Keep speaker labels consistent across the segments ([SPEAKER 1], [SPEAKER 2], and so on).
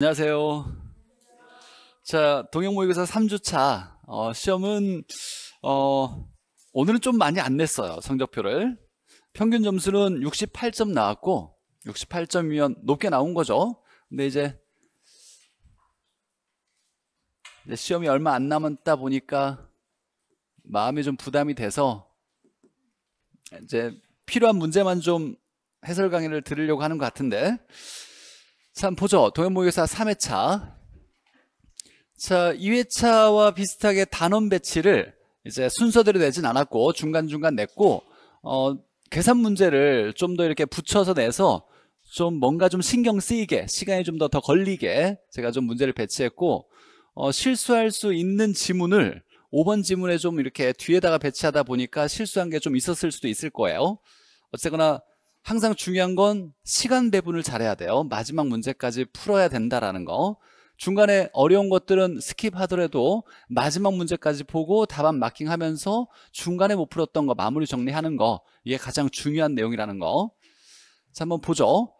[SPEAKER 1] 안녕하세요. 자, 동영모의고사 3주차 어, 시험은 어, 오늘은 좀 많이 안 냈어요. 성적표를. 평균 점수는 68점 나왔고 68점이면 높게 나온 거죠. 근데 이제, 이제 시험이 얼마 안 남았다 보니까 마음이 좀 부담이 돼서 이제 필요한 문제만 좀 해설 강의를 들으려고 하는 것 같은데 참 보죠. 동연모의사 3회차. 자, 2회차와 비슷하게 단원 배치를 이제 순서대로 내진 않았고 중간중간 냈고 어, 계산 문제를 좀 더 이렇게 붙여서 내서 좀 뭔가 좀 신경 쓰이게 시간이 좀 더 더 걸리게 제가 좀 문제를 배치했고 어, 실수할 수 있는 지문을 5번 지문에 좀 이렇게 뒤에다가 배치하다 보니까 실수한 게 좀 있었을 수도 있을 거예요. 어쨌거나 항상 중요한 건 시간 배분을 잘해야 돼요. 마지막 문제까지 풀어야 된다라는 거. 중간에 어려운 것들은 스킵하더라도 마지막 문제까지 보고 답안 마킹하면서 중간에 못 풀었던 거 마무리 정리하는 거 이게 가장 중요한 내용이라는 거. 자 한번 보죠.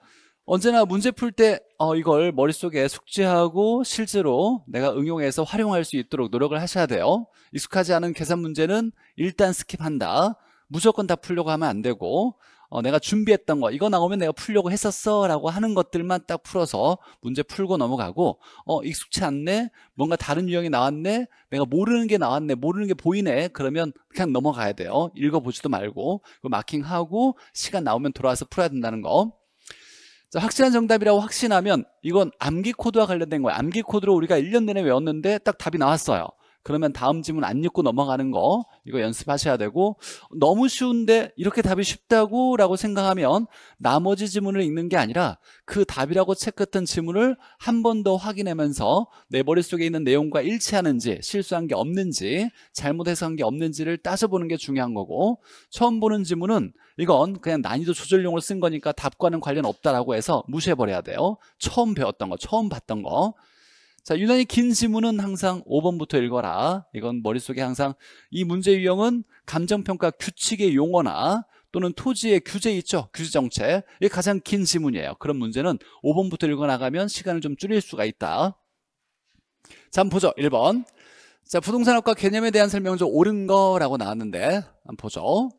[SPEAKER 1] 언제나 문제 풀때 어, 이걸 머릿속에 숙지하고 실제로 내가 응용해서 활용할 수 있도록 노력을 하셔야 돼요. 익숙하지 않은 계산 문제는 일단 스킵한다. 무조건 다 풀려고 하면 안 되고 어, 내가 준비했던 거 이거 나오면 내가 풀려고 했었어 라고 하는 것들만 딱 풀어서 문제 풀고 넘어가고 어 익숙치 않네 뭔가 다른 유형이 나왔네 내가 모르는 게 나왔네 모르는 게 보이네 그러면 그냥 넘어가야 돼요 읽어보지도 말고 마킹하고 시간 나오면 돌아와서 풀어야 된다는 거 자, 확실한 정답이라고 확신하면 이건 암기 코드와 관련된 거예요 암기 코드로 우리가 1년 내내 외웠는데 딱 답이 나왔어요 그러면 다음 질문안 읽고 넘어가는 거 이거 연습하셔야 되고 너무 쉬운데 이렇게 답이 쉽다고 라고 생각하면 나머지 지문을 읽는 게 아니라 그 답이라고 체크했던 지문을 한 번 더 확인하면서 내 머릿속에 있는 내용과 일치하는지 실수한 게 없는지 잘못 해서한 게 없는지를 따져보는 게 중요한 거고 처음 보는 지문은 이건 그냥 난이도 조절용으로 쓴 거니까 답과는 관련 없다라고 해서 무시해버려야 돼요 처음 배웠던 거 처음 봤던 거 자, 유난히 긴 지문은 항상 5번부터 읽어라. 이건 머릿속에 항상 이 문제 유형은 감정평가 규칙의 용어나 또는 토지의 규제 있죠. 규제 정책. 이게 가장 긴 지문이에요. 그런 문제는 5번부터 읽어나가면 시간을 좀 줄일 수가 있다. 자, 한번 보죠. 1번. 자, 부동산업과 개념에 대한 설명 좀 옳은 거라고 나왔는데, 한번 보죠.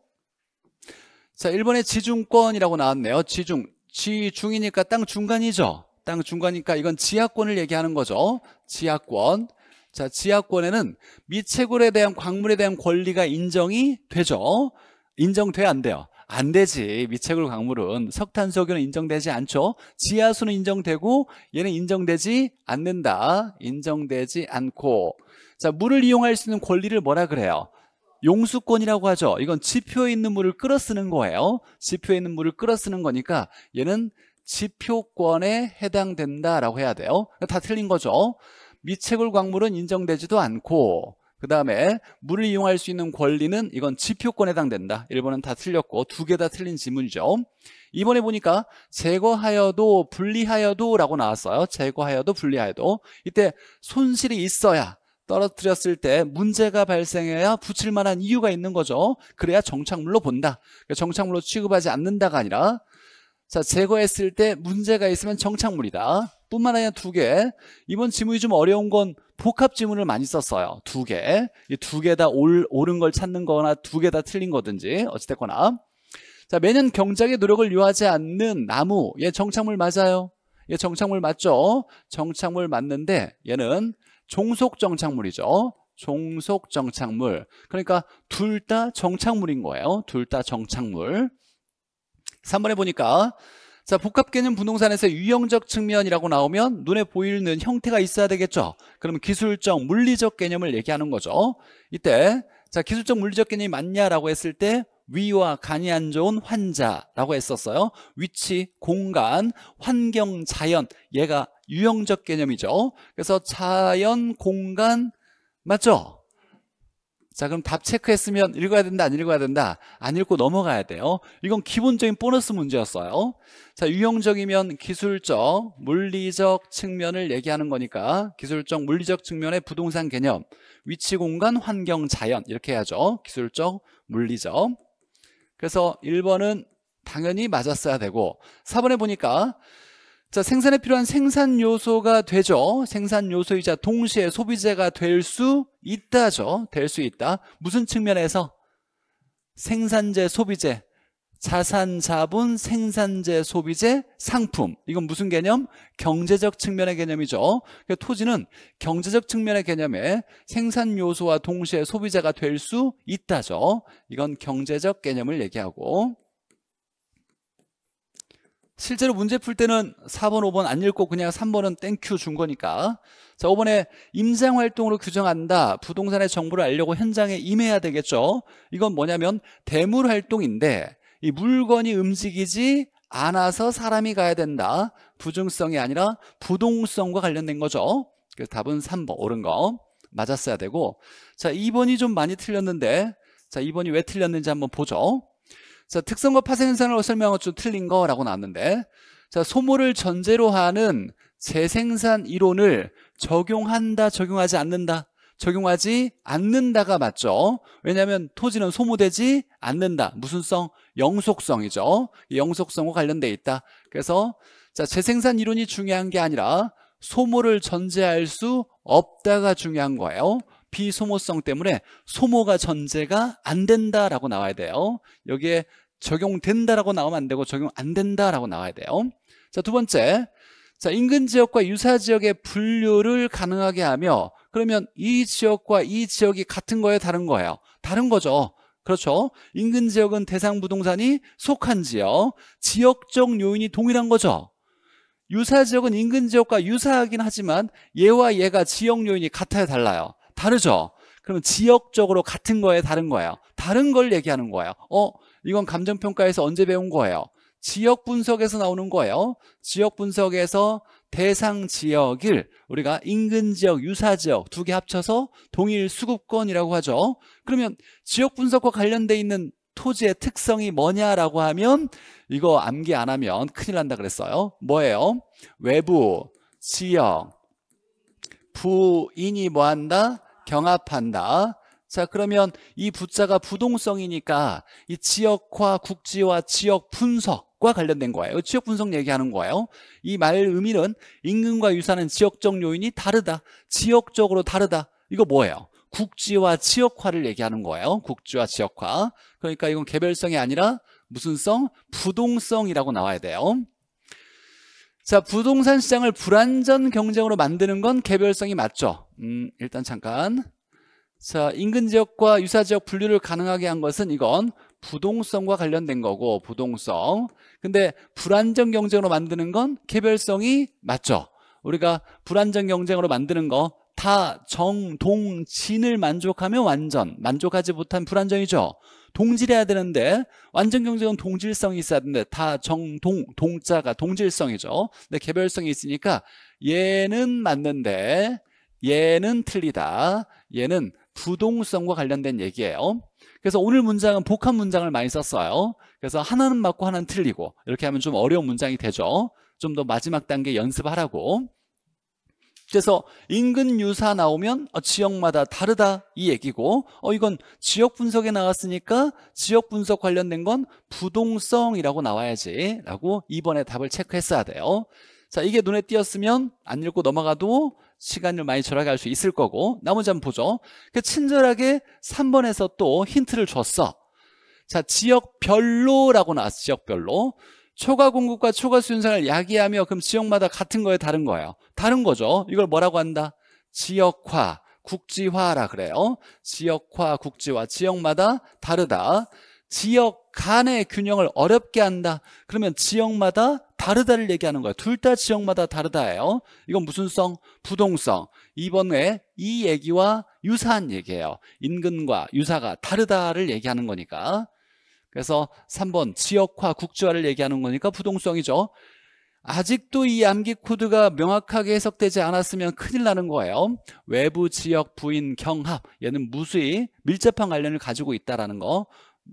[SPEAKER 1] 자, 1번에 지중권이라고 나왔네요. 지중. 지중이니까 땅 중간이죠. 땅 중과니까 이건 지하권을 얘기하는 거죠 지하권 자 지하권에는 미채굴에 대한 광물에 대한 권리가 인정이 되죠 인정돼 안 돼요 안 되지 미채굴 광물은 석탄석유는 인정되지 않죠 지하수는 인정되고 얘는 인정되지 않는다 인정되지 않고 자 물을 이용할 수 있는 권리를 뭐라 그래요 용수권이라고 하죠 이건 지표에 있는 물을 끌어쓰는 거예요 지표에 있는 물을 끌어쓰는 거니까 얘는 지표권에 해당된다라고 해야 돼요. 다 틀린 거죠. 미채굴 광물은 인정되지도 않고 그 다음에 물을 이용할 수 있는 권리는 이건 지표권에 해당된다 1번은 다 틀렸고 두 개 다 틀린 지문이죠 이번에 보니까 제거하여도 분리하여도 라고 나왔어요 제거하여도 분리하여도 이때 손실이 있어야 떨어뜨렸을 때 문제가 발생해야 붙일 만한 이유가 있는 거죠 그래야 정착물로 본다 그러니까 정착물로 취급하지 않는다가 아니라 자 제거했을 때 문제가 있으면 정착물이다 뿐만 아니라 두개 이번 지문이 좀 어려운 건 복합 지문을 많이 썼어요 두개이 두개 다 옳은 걸 찾는 거나 두 개 다 틀린 거든지 어찌됐거나 자 매년 경작의 노력을 요하지 않는 나무 얘 정착물 맞아요 얘 정착물 맞죠 정착물 맞는데 얘는 종속 정착물이죠 종속 정착물 그러니까 둘 다 정착물인 거예요 둘 다 정착물 3번에 보니까 자 복합 개념 부동산에서 유형적 측면이라고 나오면 눈에 보이는 형태가 있어야 되겠죠 그러면 기술적 물리적 개념을 얘기하는 거죠 이때 자 기술적 물리적 개념이 맞냐라고 했을 때 위와 간이 안 좋은 환자라고 했었어요 위치, 공간, 환경, 자연 얘가 유형적 개념이죠 그래서 자연, 공간 맞죠? 자 그럼 답 체크했으면 읽어야 된다 안 읽어야 된다 안 읽고 넘어가야 돼요 이건 기본적인 보너스 문제였어요 자 유형적이면 기술적 물리적 측면을 얘기하는 거니까 기술적 물리적 측면의 부동산 개념 위치 공간 환경 자연 이렇게 해야죠 기술적 물리적 그래서 1번은 당연히 맞았어야 되고 4번에 보니까 자, 생산에 필요한 생산 요소가 되죠. 생산 요소이자 동시에 소비재가 될 수 있다죠. 될 수 있다. 무슨 측면에서? 생산재, 소비재, 자산, 자본, 생산재, 소비재, 상품. 이건 무슨 개념? 경제적 측면의 개념이죠. 그러니까 토지는 경제적 측면의 개념에 생산 요소와 동시에 소비재가 될 수 있다죠. 이건 경제적 개념을 얘기하고 실제로 문제 풀 때는 4번, 5번 안 읽고 그냥 3번은 땡큐 준 거니까 자 5번에 임상활동으로 규정한다 부동산의 정보를 알려고 현장에 임해야 되겠죠 이건 뭐냐면 대물활동인데 이 물건이 움직이지 않아서 사람이 가야 된다 부증성이 아니라 부동성과 관련된 거죠 그래서 답은 3번 옳은 거 맞았어야 되고 자 2번이 좀 많이 틀렸는데 자 2번이 왜 틀렸는지 한번 보죠 자, 특성과 파생 산상을 설명하고 좀 틀린 거라고 나왔는데 자, 소모를 전제로 하는 재생산 이론을 적용한다, 적용하지 않는다. 적용하지 않는다가 맞죠. 왜냐하면 토지는 소모되지 않는다. 무슨 성? 영속성이죠. 영속성과 관련돼 있다. 그래서 자, 재생산 이론이 중요한 게 아니라 소모를 전제할 수 없다가 중요한 거예요. 비소모성 때문에 소모가 전제가 안 된다라고 나와야 돼요. 여기에 적용된다라고 나오면 안 되고 적용 안 된다라고 나와야 돼요. 자, 두 번째. 자, 인근 지역과 유사 지역의 분류를 가능하게 하며 그러면 이 지역과 이 지역이 같은 거예요, 다른 거예요? 다른 거죠. 그렇죠. 인근 지역은 대상 부동산이 속한 지역, 지역적 요인이 동일한 거죠. 유사 지역은 인근 지역과 유사하긴 하지만 얘와 얘가 지역 요인이 같아야 달라요. 다르죠? 그러면 지역적으로 같은 거에 다른 거예요. 다른 걸 얘기하는 거예요. 어, 이건 감정평가에서 언제 배운 거예요? 지역 분석에서 나오는 거예요. 지역 분석에서 대상 지역을 우리가 인근 지역, 유사 지역 두 개 합쳐서 동일 수급권이라고 하죠. 그러면 지역 분석과 관련돼 있는 토지의 특성이 뭐냐라고 하면 이거 암기 안 하면 큰일 난다 그랬어요. 뭐예요? 외부, 지역, 부인이 뭐 한다? 경합한다. 자 그러면 이 부자가 부동성이니까 이 지역화 국지화 지역 분석과 관련된 거예요 지역 분석 얘기하는 거예요 이 말 의미는 임금과 유사는 지역적 요인이 다르다 지역적으로 다르다 이거 뭐예요 국지화 지역화를 얘기하는 거예요 국지화 지역화 그러니까 이건 개별성이 아니라 무슨 성? 부동성이라고 나와야 돼요 자 부동산 시장을 불완전 경쟁으로 만드는 건 개별성이 맞죠 음, 일단 잠깐. 자, 인근 지역과 유사 지역 분류를 가능하게 한 것은 이건 부동성과 관련된 거고 부동성. 근데 불안정 경쟁으로 만드는 건 개별성이 맞죠. 우리가 불안정 경쟁으로 만드는 거 다 정동진을 만족하면 완전 만족하지 못한 불안정이죠. 동질해야 되는데 완전 경쟁은 동질성이 있어야 되는데 다 정동 동자가 동질성이죠. 근데 개별성이 있으니까 얘는 맞는데 얘는 틀리다. 얘는 부동성과 관련된 얘기예요. 그래서 오늘 문장은 복합 문장을 많이 썼어요. 그래서 하나는 맞고 하나는 틀리고 이렇게 하면 좀 어려운 문장이 되죠. 좀 더 마지막 단계 연습하라고. 그래서 인근 유사 나오면 어, 지역마다 다르다 이 얘기고 어 이건 지역 분석에 나왔으니까 지역 분석 관련된 건 부동성이라고 나와야지 라고 이번에 답을 체크했어야 돼요 자 이게 눈에 띄었으면 안 읽고 넘어가도 시간을 많이 절약할 수 있을 거고 나머지 한번 보죠 그 친절하게 3번에서 또 힌트를 줬어 자 지역별로라고 나왔어 지역별로 초과 공급과 초과 수준상을 야기하며 그럼 지역마다 같은 거예요 다른 거예요 다른 거죠 이걸 뭐라고 한다 지역화 국지화라 그래요 지역화 국지화 지역마다 다르다 지역 간의 균형을 어렵게 한다 그러면 지역마다 다르다를 얘기하는 거예요 둘 다 지역마다 다르다예요 이건 무슨 성? 부동성 이번에 이 얘기와 유사한 얘기예요 인근과 유사가 다르다를 얘기하는 거니까 그래서 3번 지역화 국주화를 얘기하는 거니까 부동성이죠 아직도 이 암기 코드가 명확하게 해석되지 않았으면 큰일 나는 거예요 외부 지역 부인 경합 얘는 무수히 밀접한 관련을 가지고 있다는 거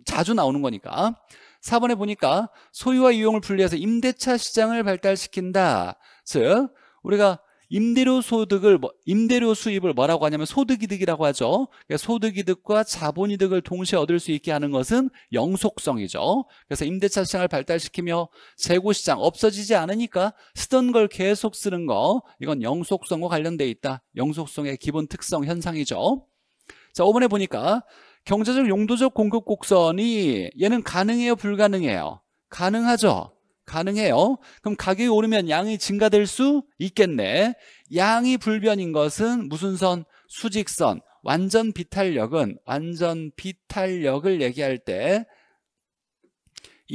[SPEAKER 1] 자주 나오는 거니까 4번에 보니까 소유와 유용을 분리해서 임대차 시장을 발달시킨다 즉 우리가 임대료 소득을 뭐, 임대료 수입을 뭐라고 하냐면 소득이득이라고 하죠 그러니까 소득이득과 자본이득을 동시에 얻을 수 있게 하는 것은 영속성이죠 그래서 임대차 시장을 발달시키며 재고시장 없어지지 않으니까 쓰던 걸 계속 쓰는 거 이건 영속성과 관련돼 있다 영속성의 기본 특성 현상이죠 자 5번에 보니까 경제적 용도적 공급 곡선이 얘는 가능해요 불가능해요? 가능하죠. 가능해요. 그럼 가격이 오르면 양이 증가될 수 있겠네. 양이 불변인 것은 무슨 선? 수직선. 완전 비탄력은 완전 비탄력을 얘기할 때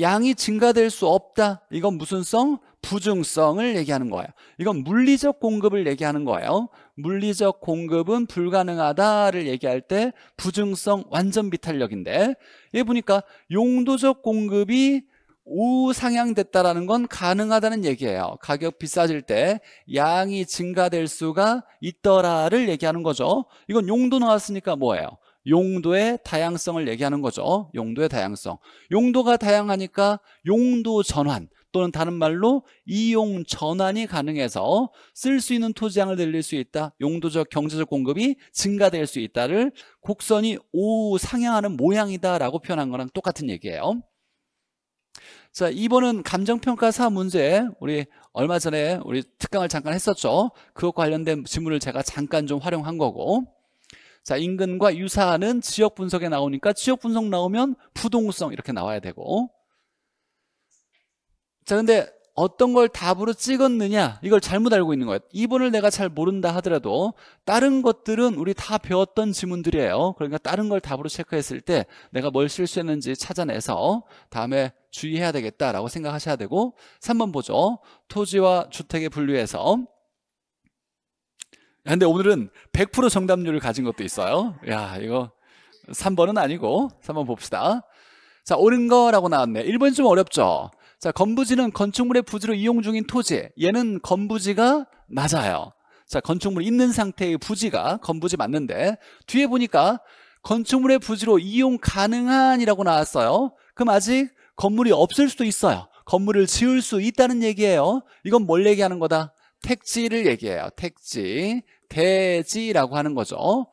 [SPEAKER 1] 양이 증가될 수 없다. 이건 무슨 성? 부중성을 얘기하는 거예요. 이건 물리적 공급을 얘기하는 거예요. 물리적 공급은 불가능하다를 얘기할 때 부증성 완전 비탄력인데 얘 보니까 용도적 공급이 우상향됐다라는 건 가능하다는 얘기예요. 가격 비싸질 때 양이 증가될 수가 있더라를 얘기하는 거죠. 이건 용도 나왔으니까 뭐예요? 용도의 다양성을 얘기하는 거죠. 용도의 다양성. 용도가 다양하니까 용도 전환. 또는 다른 말로 이용 전환이 가능해서 쓸 수 있는 토지양을 늘릴 수 있다. 용도적 경제적 공급이 증가될 수 있다를 곡선이 오 상향하는 모양이다라고 표현한 거랑 똑같은 얘기예요. 자, 2번은 감정평가 사 문제. 우리 얼마 전에 우리 특강을 잠깐 했었죠. 그것 관련된 지문을 제가 잠깐 좀 활용한 거고. 자, 인근과 유사하는 지역 분석에 나오니까 지역 분석 나오면 부동성 이렇게 나와야 되고. 자, 근데 어떤 걸 답으로 찍었느냐 이걸 잘못 알고 있는 거예요 2번을 내가 잘 모른다 하더라도 다른 것들은 우리 다 배웠던 지문들이에요 그러니까 다른 걸 답으로 체크했을 때 내가 뭘 실수했는지 찾아내서 다음에 주의해야 되겠다라고 생각하셔야 되고 3번 보죠 토지와 주택의 분류에서 근데 오늘은 100% 정답률을 가진 것도 있어요 야 이거 3번은 아니고 3번 봅시다 자 옳은 거라고 나왔네 1번이 좀 어렵죠 자, 건부지는 건축물의 부지로 이용 중인 토지. 얘는 건부지가 맞아요. 자, 건축물 있는 상태의 부지가 건부지 맞는데 뒤에 보니까 건축물의 부지로 이용 가능한이라고 나왔어요. 그럼 아직 건물이 없을 수도 있어요. 건물을 지을 수 있다는 얘기예요. 이건 뭘 얘기하는 거다? 택지를 얘기해요. 택지, 대지라고 하는 거죠.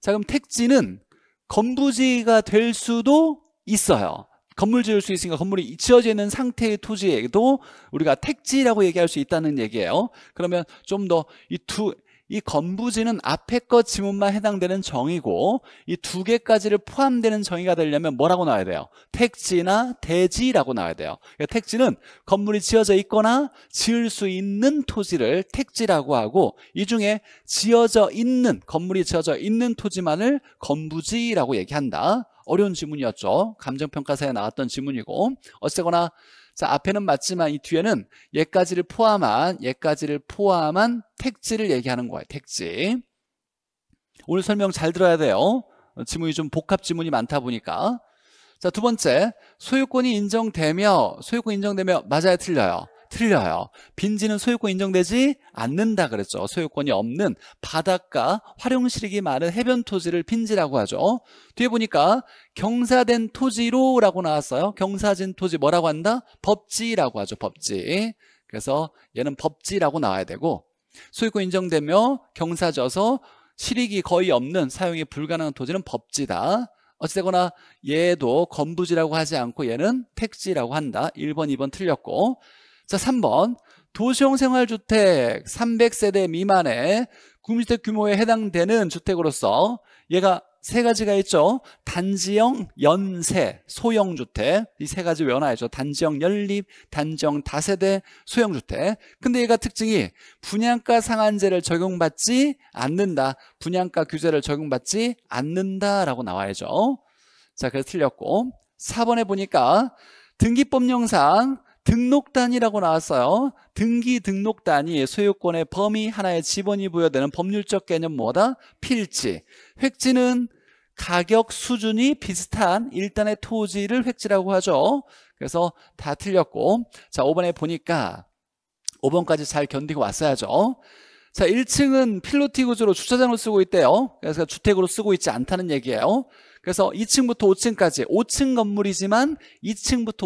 [SPEAKER 1] 자, 그럼 택지는 건부지가 될 수도 있어요. 건물 지을 수 있으니까 건물이 잊혀지는 상태의 토지에도 우리가 택지라고 얘기할 수 있다는 얘기예요 그러면 좀 더 이 두 이 건부지는 앞에 것 지문만 해당되는 정의고 이 두 개까지를 포함되는 정의가 되려면 뭐라고 나와야 돼요? 택지나 대지라고 나와야 돼요 그러니까 택지는 건물이 지어져 있거나 지을 수 있는 토지를 택지라고 하고 이 중에 지어져 있는 건물이 지어져 있는 토지만을 건부지라고 얘기한다 어려운 지문이었죠. 감정평가사에 나왔던 지문이고 어쨌거나 자 앞에는 맞지만 이 뒤에는 얘까지를 포함한 얘까지를 포함한 택지를 얘기하는 거예요. 택지. 오늘 설명 잘 들어야 돼요. 지문이 좀 복합 지문이 많다 보니까 자두 번째 소유권이 인정되며 소유권 인정되며 맞아야 틀려요. 틀려요. 빈지는 소유권 인정되지 않는다 그랬죠. 소유권이 없는 바닷가 활용실익이 많은 해변 토지를 빈지라고 하죠. 뒤에 보니까 경사된 토지로라고 나왔어요. 경사진 토지 뭐라고 한다? 법지라고 하죠. 법지. 그래서 얘는 법지라고 나와야 되고 소유권 인정되며 경사져서 실익이 거의 없는 사용이 불가능한 토지는 법지다. 어찌되거나 얘도 건부지라고 하지 않고 얘는 택지라고 한다. 1번, 2번 틀렸고 자, 3번. 도시형 생활주택 300세대 미만의 국민주택 규모에 해당되는 주택으로서 얘가 세 가지가 있죠. 단지형, 연세, 소형 주택 이 세 가지 외워놔야죠. 단지형 연립, 단지형 다세대, 소형 주택. 근데 얘가 특징이 분양가 상한제를 적용받지 않는다. 분양가 규제를 적용받지 않는다라고 나와야죠. 자, 그래서 틀렸고 4번에 보니까 등기법령상 등록단이라고 나왔어요. 등기 등록단이 소유권의 범위 하나의 지번이 부여되는 법률적 개념 뭐다? 필지. 획지는 가격 수준이 비슷한 일단의 토지를 획지라고 하죠. 그래서 다 틀렸고 자 5번에 보니까 5번까지 잘 견디고 왔어야죠. 자, 1층은 필로티 구조로 주차장을 쓰고 있대요. 그래서 주택으로 쓰고 있지 않다는 얘기예요. 그래서 2층부터 5층까지 5층 건물이지만 2층부터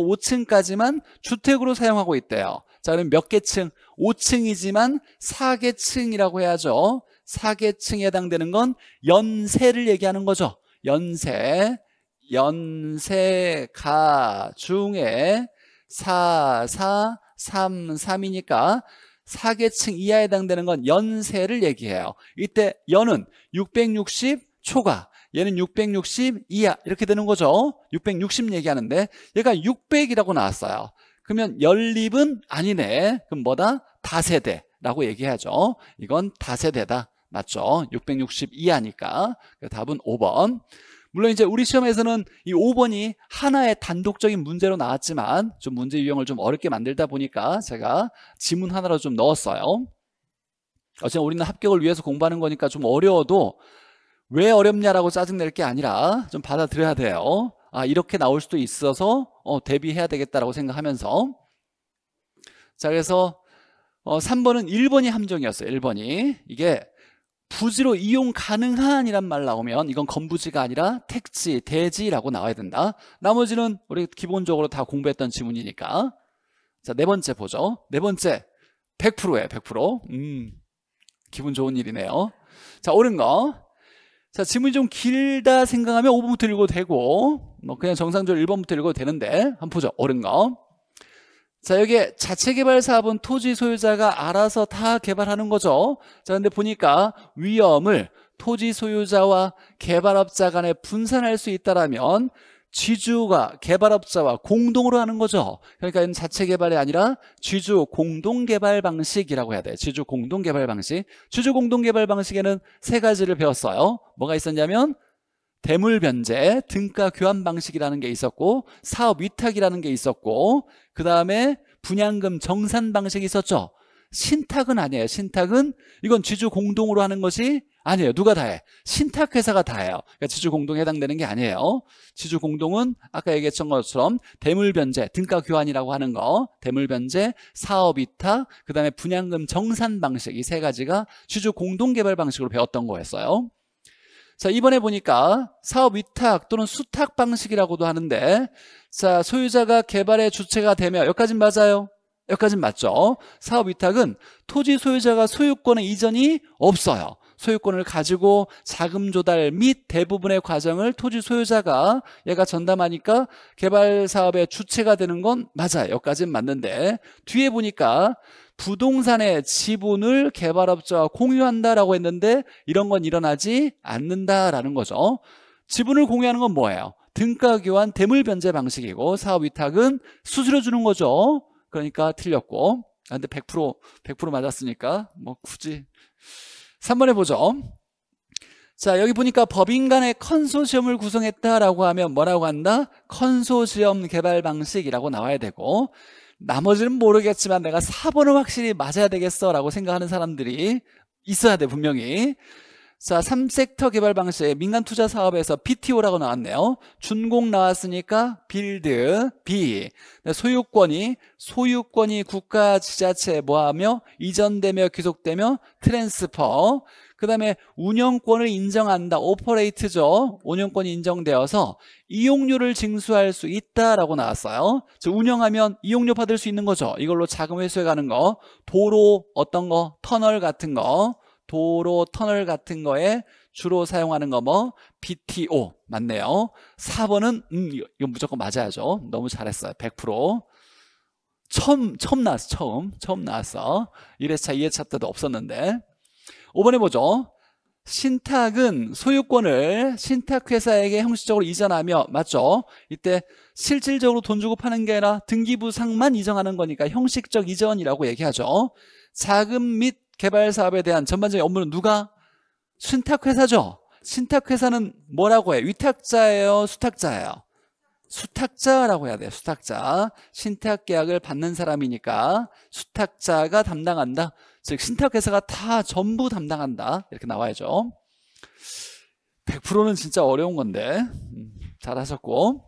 [SPEAKER 1] 5층까지만 주택으로 사용하고 있대요. 자, 그럼 몇 개 층? 5층이지만 4개 층이라고 해야죠. 4개 층에 해당되는 건 연세를 얘기하는 거죠. 연세. 연세가 중에 4, 4, 3, 3이니까 4계층 이하에 해당되는 건 연세를 얘기해요 이때 연은 660 초과 얘는 660 이하 이렇게 되는 거죠 660 얘기하는데 얘가 600이라고 나왔어요 그러면 연립은 아니네 그럼 뭐다? 다세대라고 얘기하죠 이건 다세대다 맞죠 660 이하니까 그 답은 5번 물론 이제 우리 시험에서는 이 5번이 하나의 단독적인 문제로 나왔지만 좀 문제 유형을 좀 어렵게 만들다 보니까 제가 지문 하나로 좀 넣었어요. 어쨌든 우리는 합격을 위해서 공부하는 거니까 좀 어려워도 왜 어렵냐라고 짜증낼 게 아니라 좀 받아들여야 돼요. 아 이렇게 나올 수도 있어서 어, 대비해야 되겠다라고 생각하면서 자 그래서 어, 3번은 1번이 함정이었어요. 1번이 이게 부지로 이용 가능한이란 말 나오면 이건 건부지가 아니라 택지, 대지라고 나와야 된다. 나머지는 우리 기본적으로 다 공부했던 지문이니까. 자, 네 번째 보죠. 네 번째. 100%예요, 100%. 음. 기분 좋은 일이네요. 자, 옳은 거. 자, 지문이 좀 길다 생각하면 5번부터 읽어도 되고 뭐 그냥 정상적으로 1번부터 읽어도 되는데 한 번 보죠. 옳은 거. 자, 여기에 자체 개발 사업은 토지 소유자가 알아서 다 개발하는 거죠. 자, 근데 보니까 위험을 토지 소유자와 개발업자 간에 분산할 수 있다라면 지주가 개발업자와 공동으로 하는 거죠. 그러니까 이건 자체 개발이 아니라 지주 공동 개발 방식이라고 해야 돼. 지주 공동 개발 방식. 지주 공동 개발 방식에는 세 가지를 배웠어요. 뭐가 있었냐면 대물 변제, 등가 교환 방식이라는 게 있었고 사업 위탁이라는 게 있었고 그 다음에 분양금 정산 방식이 있었죠. 신탁은 아니에요. 신탁은 이건 지주 공동으로 하는 것이 아니에요. 누가 다 해? 신탁회사가 다 해요. 그러니까 지주 공동에 해당되는 게 아니에요. 지주 공동은 아까 얘기했던 것처럼 대물 변제, 등가 교환이라고 하는 거, 대물 변제, 사업 위탁 그다음에 분양금 정산 방식 이 세 가지가 지주 공동 개발 방식으로 배웠던 거였어요. 자, 이번에 보니까 사업 위탁 또는 수탁 방식이라고도 하는데 자, 소유자가 개발의 주체가 되며 여기까진 맞아요. 여기까진 맞죠. 사업 위탁은 토지 소유자가 소유권의 이전이 없어요. 소유권을 가지고 자금 조달 및 대부분의 과정을 토지 소유자가 얘가 전담하니까 개발 사업의 주체가 되는 건 맞아. 여기까지는 맞는데 뒤에 보니까 부동산의 지분을 개발업자와 공유한다라고 했는데 이런 건 일어나지 않는다라는 거죠. 지분을 공유하는 건 뭐예요? 등가 교환 대물 변제 방식이고 사업 위탁은 수수료 주는 거죠. 그러니까 틀렸고. 아, 근데 100% 100% 맞았으니까 뭐 굳이 3번해 보죠. 자 여기 보니까 법인 간의 컨소시엄을 구성했다라고 하면 뭐라고 한다? 컨소시엄 개발 방식이라고 나와야 되고 나머지는 모르겠지만 내가 4번은 확실히 맞아야 되겠어라고 생각하는 사람들이 있어야 돼 분명히 자, 3섹터 개발 방식의 민간 투자 사업에서 BTO라고 나왔네요. 준공 나왔으니까 빌드, 비. 네, 소유권이 소유권이 국가 지자체 뭐하며 이전되며 귀속되며 트랜스퍼. 그다음에 운영권을 인정한다. 오퍼레이트죠. 운영권이 인정되어서 이용료를 징수할 수 있다라고 나왔어요. 즉 운영하면 이용료 받을 수 있는 거죠. 이걸로 자금 회수해 가는 거. 도로 어떤 거, 터널 같은 거. 도로 터널 같은 거에 주로 사용하는 거뭐 BTO 맞네요 4번은 음 이거 무조건 맞아야죠 너무 잘했어요 100% 처음 처음 나왔어 처음 처음 나왔어 1회차 2회차 때도 없었는데 5번에 보죠 신탁은 소유권을 신탁회사에게 형식적으로 이전하며 맞죠? 이때 실질적으로 돈 주고 파는 게 아니라 등기부상만 이전하는 거니까 형식적 이전이라고 얘기하죠 자금 및 개발 사업에 대한 전반적인 업무는 누가? 신탁회사죠 신탁회사는 뭐라고 해? 위탁자예요? 수탁자예요? 수탁자라고 해야 돼요. 수탁자. 신탁계약을 받는 사람이니까 수탁자가 담당한다. 즉 신탁회사가 다 전부 담당한다. 이렇게 나와야죠. 100%는 진짜 어려운 건데 음, 잘하셨고